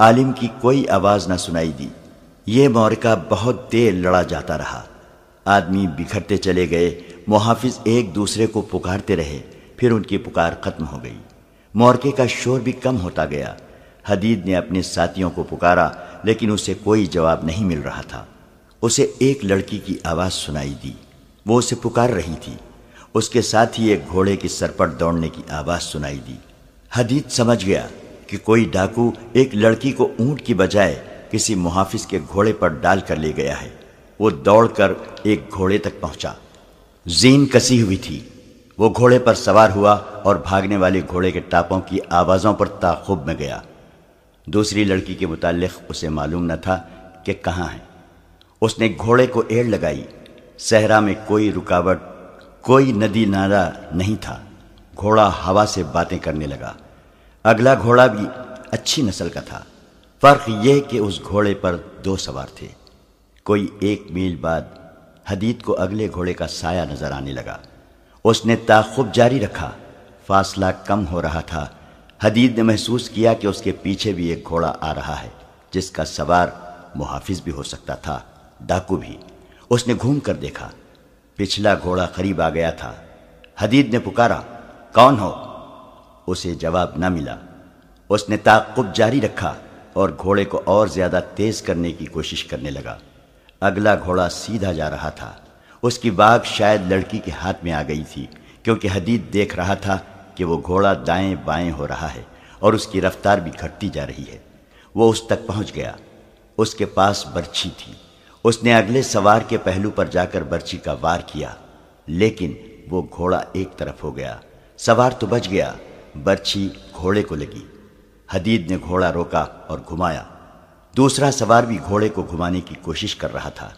आलिम की कोई आवाज ना सुनाई दी ये मौरका बहुत देर लड़ा जाता रहा आदमी बिखरते चले गए मुहाफिज एक दूसरे को पुकारते रहे फिर उनकी पुकार खत्म हो गई मौरके का शोर भी कम होता गया हदीद ने अपने साथियों को पुकारा लेकिन उसे कोई जवाब नहीं मिल रहा था उसे एक लड़की की आवाज़ सुनाई दी वो उसे पुकार रही थी उसके साथ ही एक घोड़े की सरपट दौड़ने की आवाज़ सुनाई दी हदीद समझ गया कि कोई डाकू एक लड़की को ऊंट की बजाय किसी मुहाफिज के घोड़े पर डाल कर ले गया है वो दौड़कर एक घोड़े तक पहुंचा जीन कसी हुई थी वो घोड़े पर सवार हुआ और भागने वाले घोड़े के टापों की आवाज़ों पर ताखुब में गया दूसरी लड़की के मुतालिक उसे मालूम न था कि कहाँ है उसने घोड़े को एड़ लगाई सहरा में कोई रुकावट कोई नदी नाला नहीं था घोड़ा हवा से बातें करने लगा अगला घोड़ा भी अच्छी नस्ल का था फर्क यह कि उस घोड़े पर दो सवार थे कोई एक मील बाद हदीद को अगले घोड़े का साया नजर आने लगा उसने ताखुब जारी रखा फासला कम हो रहा था हदीद ने महसूस किया कि उसके पीछे भी एक घोड़ा आ रहा है जिसका सवार मुहाफिज भी हो सकता था डाकू भी उसने घूम कर देखा पिछला घोड़ा करीब आ गया था हदीद ने पुकारा कौन हो उसे जवाब न मिला उसने ताकुब जारी रखा और घोड़े को और ज़्यादा तेज़ करने की कोशिश करने लगा अगला घोड़ा सीधा जा रहा था उसकी बाघ शायद लड़की के हाथ में आ गई थी क्योंकि हदीद देख रहा था कि वो घोड़ा दाएं बाएं हो रहा है और उसकी रफ्तार भी घटती जा रही है वो उस तक पहुंच गया उसके पास बर्छी थी उसने अगले सवार के पहलू पर जाकर बर्छी का वार किया लेकिन वो घोड़ा एक तरफ हो गया सवार तो बच गया बर्छी घोड़े को लगी हदीद ने घोड़ा रोका और घुमाया दूसरा सवार भी घोड़े को घुमाने की कोशिश कर रहा था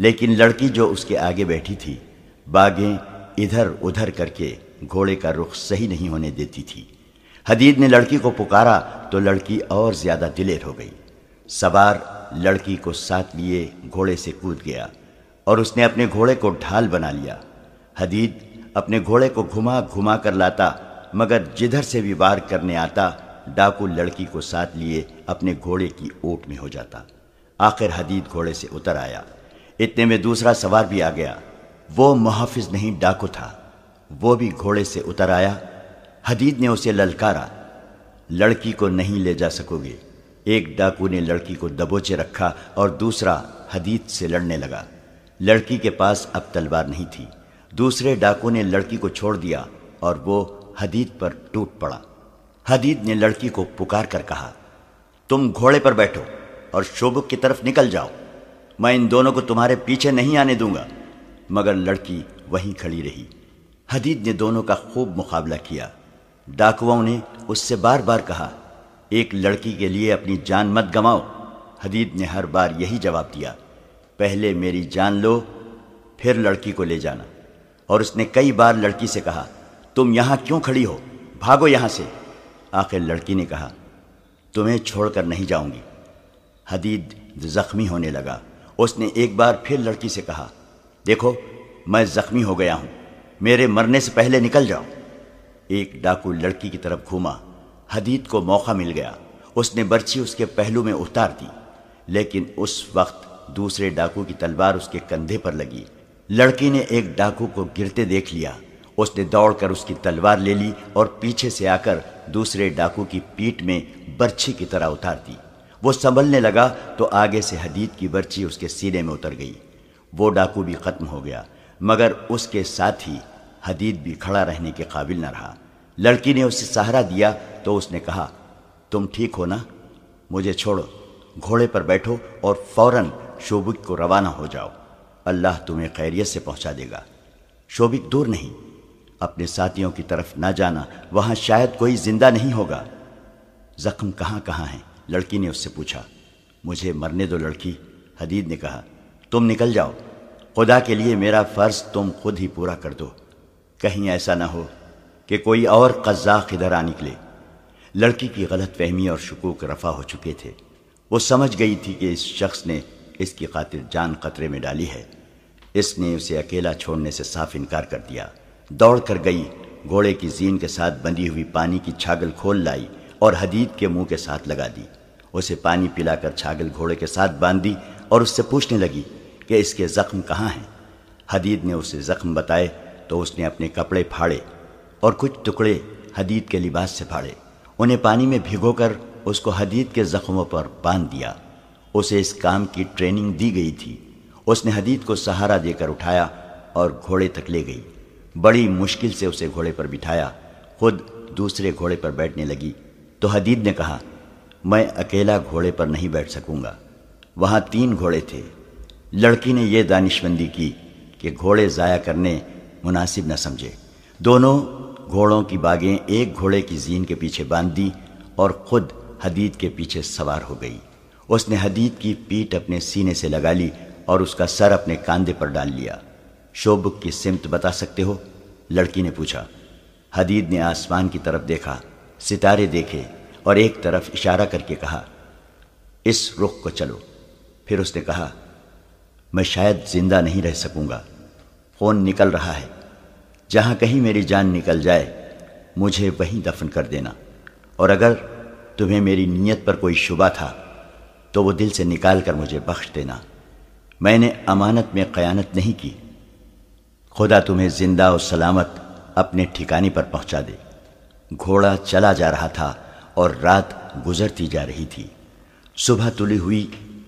लेकिन लड़की जो उसके आगे बैठी थी बागें इधर उधर करके घोड़े का रुख सही नहीं होने देती थी हदीद ने लड़की को पुकारा तो लड़की और ज्यादा दिलेर हो गई सवार लड़की को साथ लिए घोड़े से कूद गया और उसने अपने घोड़े को ढाल बना लिया हदीद अपने घोड़े को घुमा घुमा कर लाता मगर जिधर से भी वार करने आता डाकू लड़की को साथ लिए अपने घोड़े की ओट में हो जाता आखिर हदीद घोड़े से उतर आया इतने में दूसरा सवार भी आ गया वो मुहाफिज नहीं डाकू था वो भी घोड़े से उतर आया हदीद ने उसे ललकारा लड़की को नहीं ले जा सकोगे एक डाकू ने लड़की को दबोचे रखा और दूसरा हदीद से लड़ने लगा लड़की के पास अब तलवार नहीं थी दूसरे डाकू ने लड़की को छोड़ दिया और वो हदीद पर टूट पड़ा हदीद ने लड़की को पुकार कर कहा तुम घोड़े पर बैठो और शोबुक की तरफ निकल जाओ मैं इन दोनों को तुम्हारे पीछे नहीं आने दूंगा मगर लड़की वहीं खड़ी रही हदीद ने दोनों का खूब मुकाबला किया डाकुओं ने उससे बार बार कहा एक लड़की के लिए अपनी जान मत गंवाओ हदीद ने हर बार यही जवाब दिया पहले मेरी जान लो फिर लड़की को ले जाना और उसने कई बार लड़की से कहा तुम यहाँ क्यों खड़ी हो भागो यहाँ से आखिर लड़की ने कहा तुम्हें छोड़कर नहीं जाऊंगी हदीद जख्मी होने लगा उसने एक बार फिर लड़की से कहा देखो मैं जख्मी हो गया हूँ मेरे मरने से पहले निकल जाओ एक डाकू लड़की की तरफ घूमा हदीद को मौका मिल गया उसने बर्छी उसके पहलू में उतार दी लेकिन उस वक्त दूसरे डाकू की तलवार उसके कंधे पर लगी लड़की ने एक डाकू को गिरते देख लिया उसने दौड़कर उसकी तलवार ले ली और पीछे से आकर दूसरे डाकू की पीठ में बर्छी की तरह उतार दी वो संभलने लगा तो आगे से हदीद की बर्छी उसके सीने में उतर गई वो डाकू भी खत्म हो गया मगर उसके साथ ही हदीद भी खड़ा रहने के काबिल न रहा लड़की ने उसे सहारा दिया तो उसने कहा तुम ठीक हो ना मुझे छोड़ो घोड़े पर बैठो और फौरन शोभिक को रवाना हो जाओ अल्लाह तुम्हें खैरियत से पहुंचा देगा शोभिक दूर नहीं अपने साथियों की तरफ ना जाना वहां शायद कोई जिंदा नहीं होगा जख्म कहाँ कहाँ है लड़की ने उससे पूछा मुझे मरने दो लड़की हदीद ने कहा तुम निकल जाओ खुदा के लिए मेरा फ़र्ज तुम खुद ही पूरा कर दो कहीं ऐसा ना हो कि कोई और कज़ाक इधर आ निकले लड़की की गलत फहमी और शकूक रफा हो चुके थे वो समझ गई थी कि इस शख्स ने इसकी खातिर जान खतरे में डाली है इसने उसे अकेला छोड़ने से साफ इनकार कर दिया दौड़ कर गई घोड़े की जीन के साथ बंधी हुई पानी की छागल खोल लाई और हदीद के मुंह के साथ लगा दी उसे पानी पिलाकर छागल घोड़े के साथ बांध दी और उससे पूछने लगी कि इसके जख्म कहाँ हैं हदीद ने उसे जख्म बताए तो उसने अपने कपड़े फाड़े और कुछ टुकड़े हदीद के लिबास से फाड़े उन्हें पानी में भिगोकर उसको हदीद के जख्मों पर बांध दिया उसे इस काम की ट्रेनिंग दी गई थी उसने हदीद को सहारा देकर उठाया और घोड़े तक ले गई बड़ी मुश्किल से उसे घोड़े पर बिठाया खुद दूसरे घोड़े पर बैठने लगी तो हदीद ने कहा मैं अकेला घोड़े पर नहीं बैठ सकूंगा वहाँ तीन घोड़े थे लड़की ने यह दानिशमंदी की कि घोड़े ज़ाया करने मुनासिब न समझे दोनों घोड़ों की बागें एक घोड़े की जीन के पीछे बांध दी और खुद हदीद के पीछे सवार हो गई उसने हदीद की पीठ अपने सीने से लगा ली और उसका सर अपने कांधे पर डाल लिया शोबुक की सिमत बता सकते हो लड़की ने पूछा हदीद ने आसमान की तरफ देखा सितारे देखे और एक तरफ इशारा करके कहा इस रुख को चलो फिर उसने कहा मैं शायद जिंदा नहीं रह सकूंगा फ़ोन निकल रहा है जहाँ कहीं मेरी जान निकल जाए मुझे वहीं दफन कर देना और अगर तुम्हें मेरी नीयत पर कोई शुबा था तो वो दिल से निकाल कर मुझे बख्श देना मैंने अमानत में क़यानत नहीं की खुदा तुम्हें जिंदा और सलामत अपने ठिकाने पर पहुंचा दे घोड़ा चला जा रहा था और रात गुजरती जा रही थी सुबह तुली हुई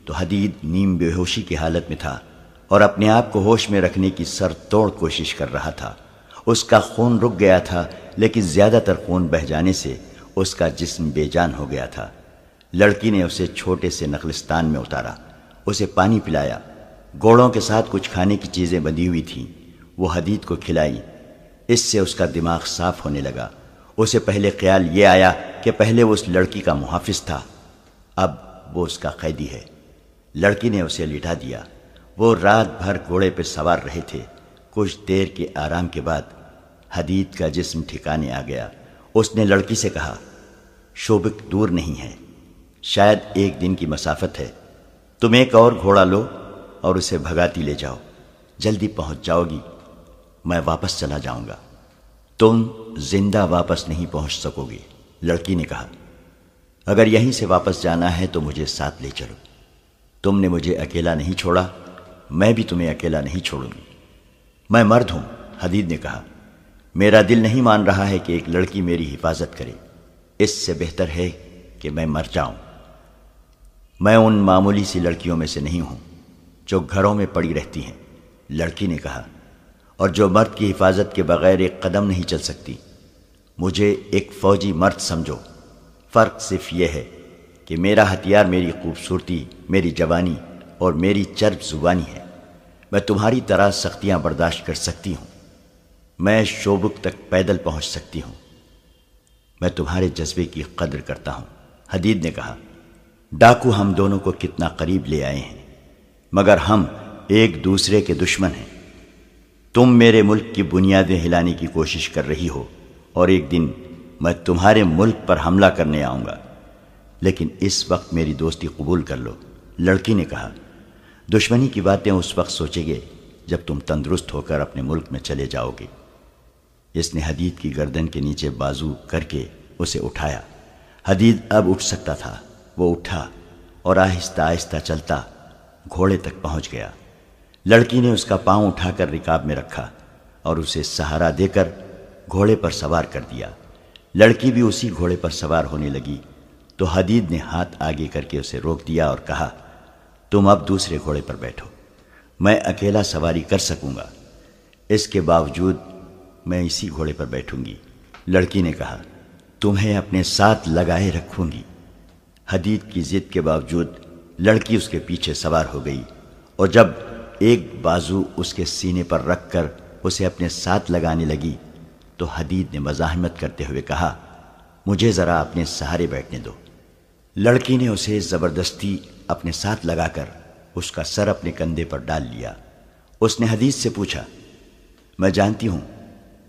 तो हदीद नीम बेहोशी की हालत में था और अपने आप को होश में रखने की सर तोड़ कोशिश कर रहा था उसका खून रुक गया था लेकिन ज़्यादातर खून बह जाने से उसका जिस्म बेजान हो गया था लड़की ने उसे छोटे से नखलिस्तान में उतारा उसे पानी पिलाया घोड़ों के साथ कुछ खाने की चीज़ें बंधी हुई थीं वो हदीद को खिलाई इससे उसका दिमाग साफ होने लगा उसे पहले ख्याल ये आया कि पहले वो उस लड़की का मुहाफिज था अब वो उसका कैदी है लड़की ने उसे लिटा दिया वो रात भर घोड़े पर सवार रहे थे कुछ देर के आराम के बाद हदीद का जिसम ठिकाने आ गया उसने लड़की से कहा शोभिक दूर नहीं है शायद एक दिन की मसाफत है तुम एक और घोड़ा लो और उसे भगाती ले जाओ जल्दी पहुंच जाओगी मैं वापस चला जाऊंगा तुम जिंदा वापस नहीं पहुंच सकोगे लड़की ने कहा अगर यहीं से वापस जाना है तो मुझे साथ ले चलो तुमने मुझे अकेला नहीं छोड़ा मैं भी तुम्हें अकेला नहीं छोड़ूंगी मैं मर्द हूं हदीद ने कहा मेरा दिल नहीं मान रहा है कि एक लड़की मेरी हिफाजत करे इससे बेहतर है कि मैं मर जाऊं मैं उन मामूली सी लड़कियों में से नहीं हूं जो घरों में पड़ी रहती हैं लड़की ने कहा और जो मर्द की हिफाजत के बगैर एक कदम नहीं चल सकती मुझे एक फौजी मर्द समझो फ़र्क सिर्फ यह है कि मेरा हथियार मेरी खूबसूरती मेरी जवानी और मेरी चर्ब जुबानी है मैं तुम्हारी तरह सख्तियां बर्दाश्त कर सकती हूँ मैं शोबुक तक पैदल पहुँच सकती हूँ मैं तुम्हारे जज्बे की कदर करता हूँ हदीद ने कहा डाकू हम दोनों को कितना करीब ले आए हैं मगर हम एक दूसरे के दुश्मन हैं तुम मेरे मुल्क की बुनियादें हिलाने की कोशिश कर रही हो और एक दिन मैं तुम्हारे मुल्क पर हमला करने आऊँगा लेकिन इस वक्त मेरी दोस्ती कबूल कर लो लड़की ने कहा दुश्मनी की बातें उस वक्त सोचेंगे जब तुम तंदुरुस्त होकर अपने मुल्क में चले जाओगे इसने हदीद की गर्दन के नीचे बाजू करके उसे उठाया हदीद अब उठ सकता था वो उठा और आहिस्ता आहिस्ता चलता घोड़े तक पहुंच गया लड़की ने उसका पांव उठाकर रिकाब में रखा और उसे सहारा देकर घोड़े पर सवार कर दिया लड़की भी उसी घोड़े पर सवार होने लगी तो हदीद ने हाथ आगे करके उसे रोक दिया और कहा तुम अब दूसरे घोड़े पर बैठो मैं अकेला सवारी कर सकूंगा इसके बावजूद मैं इसी घोड़े पर बैठूंगी लड़की ने कहा तुम्हें अपने साथ लगाए रखूंगी हदीद की जिद के बावजूद लड़की उसके पीछे सवार हो गई और जब एक बाजू उसके सीने पर रखकर उसे अपने साथ लगाने लगी तो हदीद ने मजाहमत करते हुए कहा मुझे ज़रा अपने सहारे बैठने दो लड़की ने उसे ज़बरदस्ती अपने साथ लगाकर उसका सर अपने कंधे पर डाल लिया उसने हदीस से पूछा मैं जानती हूं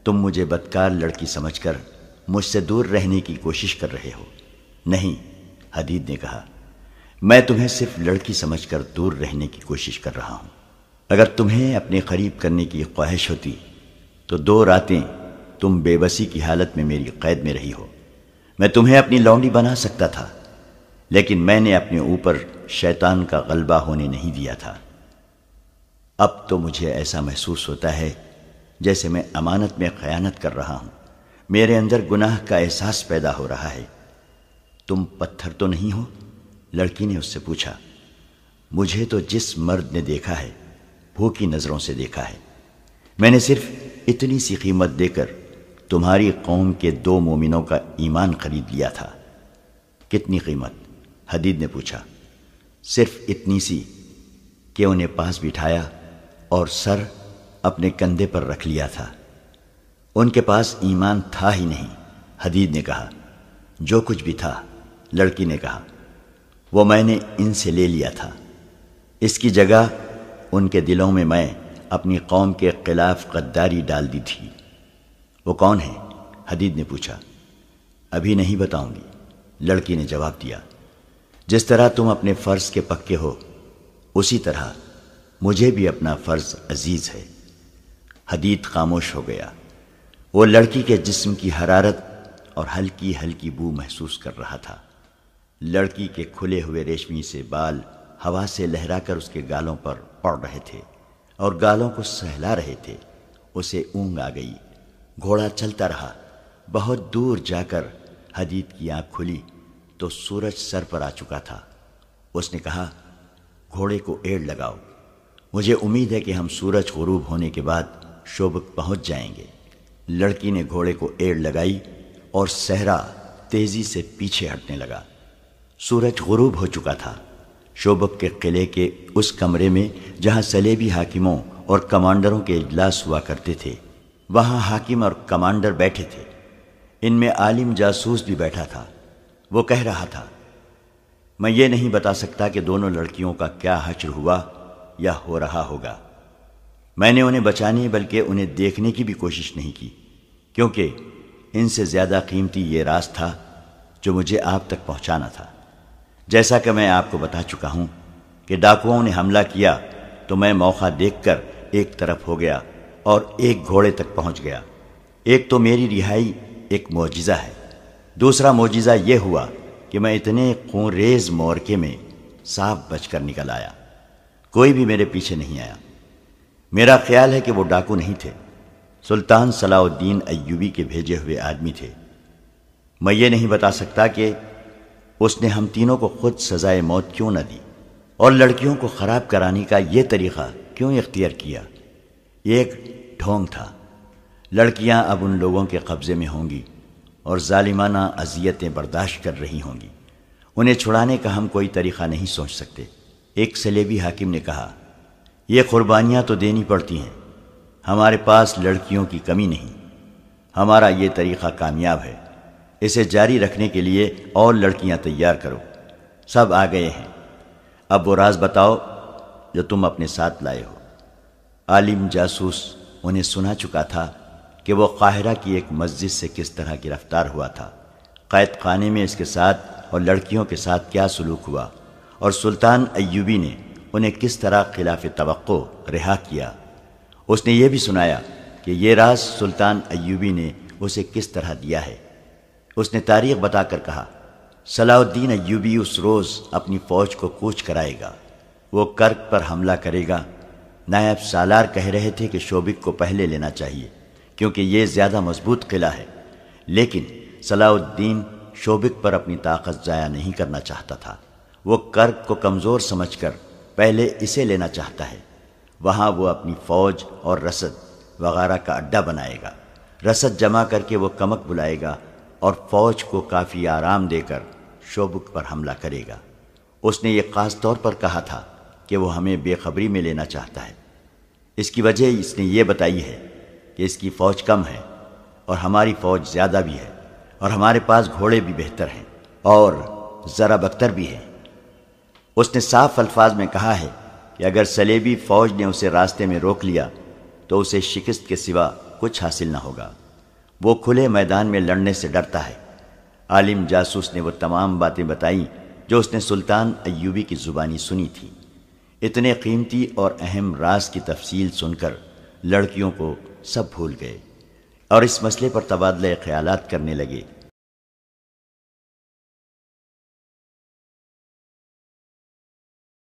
तुम मुझे बदकार लड़की समझकर मुझसे दूर रहने की कोशिश कर रहे हो नहीं हदीद ने कहा मैं तुम्हें सिर्फ लड़की समझकर दूर रहने की कोशिश कर रहा हूं अगर तुम्हें अपने करीब करने की ख्वाहिश होती तो दो रातें तुम बेबसी की हालत में मेरी कैद में रही हो मैं तुम्हें अपनी लौंडी बना सकता था लेकिन मैंने अपने ऊपर शैतान का गलबा होने नहीं दिया था अब तो मुझे ऐसा महसूस होता है जैसे मैं अमानत में खयानत कर रहा हूं मेरे अंदर गुनाह का एहसास पैदा हो रहा है तुम पत्थर तो नहीं हो लड़की ने उससे पूछा मुझे तो जिस मर्द ने देखा है भूखी नज़रों से देखा है मैंने सिर्फ इतनी सी कीमत देकर तुम्हारी कौम के दो मोमिनों का ईमान खरीद लिया था कितनी कीमत हदीद ने पूछा सिर्फ इतनी सी कि उन्हें पास बिठाया और सर अपने कंधे पर रख लिया था उनके पास ईमान था ही नहीं हदीद ने कहा जो कुछ भी था लड़की ने कहा वो मैंने इनसे ले लिया था इसकी जगह उनके दिलों में मैं अपनी कौम के खिलाफ गद्दारी डाल दी थी वो कौन है हदीद ने पूछा अभी नहीं बताऊंगी लड़की ने जवाब दिया जिस तरह तुम अपने फ़र्ज़ के पक्के हो उसी तरह मुझे भी अपना फ़र्ज़ अजीज़ है हदीद खामोश हो गया वो लड़की के जिस्म की हरारत और हल्की हल्की बू महसूस कर रहा था लड़की के खुले हुए रेशमी से बाल हवा से लहराकर उसके गालों पर पड़ रहे थे और गालों को सहला रहे थे उसे ऊंग आ गई घोड़ा चलता रहा बहुत दूर जाकर हदीद की आंख खुली तो सूरज सर पर आ चुका था उसने कहा घोड़े को एड़ लगाओ मुझे उम्मीद है कि हम सूरज गरूब होने के बाद शोभक पहुंच जाएंगे लड़की ने घोड़े को एड़ लगाई और सहरा तेजी से पीछे हटने लगा सूरज गरूब हो चुका था शोबक के किले के उस कमरे में जहाँ सलेबी हाकिमों और कमांडरों के इजलास हुआ करते थे वहाँ हाकिम और कमांडर बैठे थे इनमें आलिम जासूस भी बैठा था वो कह रहा था मैं ये नहीं बता सकता कि दोनों लड़कियों का क्या हचर हुआ या हो रहा होगा मैंने उन्हें बचाने बल्कि उन्हें देखने की भी कोशिश नहीं की क्योंकि इनसे ज़्यादा कीमती ये राज था जो मुझे आप तक पहुँचाना था जैसा कि मैं आपको बता चुका हूं कि डाकुओं ने हमला किया तो मैं मौका देखकर एक तरफ हो गया और एक घोड़े तक पहुंच गया एक तो मेरी रिहाई एक मोजिज़ा है दूसरा मोजिज़ा यह हुआ कि मैं इतने खूनरेज मोरके में साफ बचकर निकल आया कोई भी मेरे पीछे नहीं आया मेरा ख्याल है कि वो डाकू नहीं थे सुल्तान सलाउद्दीन अयूबी के भेजे हुए आदमी थे मैं ये नहीं बता सकता कि उसने हम तीनों को खुद सजाए मौत क्यों न दी और लड़कियों को खराब कराने का यह तरीका क्यों इख्तियार किया ये एक ढोंग था लड़कियां अब उन लोगों के कब्ज़े में होंगी और ालिमाना अजियतें बर्दाश्त कर रही होंगी उन्हें छुड़ाने का हम कोई तरीक़ा नहीं सोच सकते एक सलेबी हाकिम ने कहा यह कुर्बानियां तो देनी पड़ती हैं हमारे पास लड़कियों की कमी नहीं हमारा ये तरीक़ा कामयाब है इसे जारी रखने के लिए और लड़कियां तैयार करो सब आ गए हैं अब वो राज बताओ जो तुम अपने साथ लाए हो आलिम जासूस उन्हें सुना चुका था कि वो काहिरा की एक मस्जिद से किस तरह गिरफ्तार हुआ था कैद खाने में इसके साथ और लड़कियों के साथ क्या सलूक हुआ और सुल्तान अयूबी ने उन्हें किस तरह खिलाफ तो रिहा किया उसने ये भी सुनाया कि ये राज सुल्तान अयूबी ने उसे किस तरह दिया है उसने तारीख बताकर कहा सलाउद्दीन अयूबी उस रोज़ अपनी फ़ौज को कूच कराएगा वो कर्क पर हमला करेगा नायब सालार कह रहे थे कि शोबिक को पहले लेना चाहिए क्योंकि ये ज़्यादा मजबूत किला है लेकिन सलाउद्दीन शोबिक पर अपनी ताकत ज़ाया नहीं करना चाहता था वो कर्क को कमज़ोर समझकर पहले इसे लेना चाहता है वहाँ वो अपनी फ़ौज और रसद वगैरह का अड्डा बनाएगा रसद जमा करके वो कमक बुलाएगा और फौज को काफ़ी आराम देकर शोबुक पर हमला करेगा उसने ये ख़ास तौर पर कहा था कि वो हमें बेखबरी में लेना चाहता है इसकी वजह इसने ये बताई है कि इसकी फ़ौज कम है और हमारी फ़ौज ज़्यादा भी है और हमारे पास घोड़े भी बेहतर हैं और ज़रा बख्तर भी हैं उसने साफ अल्फाज में कहा है कि अगर सलेबी फ़ौज ने उसे रास्ते में रोक लिया तो उसे शिकस्त के सिवा कुछ हासिल ना होगा वो खुले मैदान में लड़ने से डरता है आलिम जासूस ने वो तमाम बातें बताई जो उसने सुल्तान अयूबी की ज़ुबानी सुनी थी इतने कीमती और अहम राज की तफसील सुनकर लड़कियों को सब भूल गए और इस मसले पर तबादला ख्याल करने लगे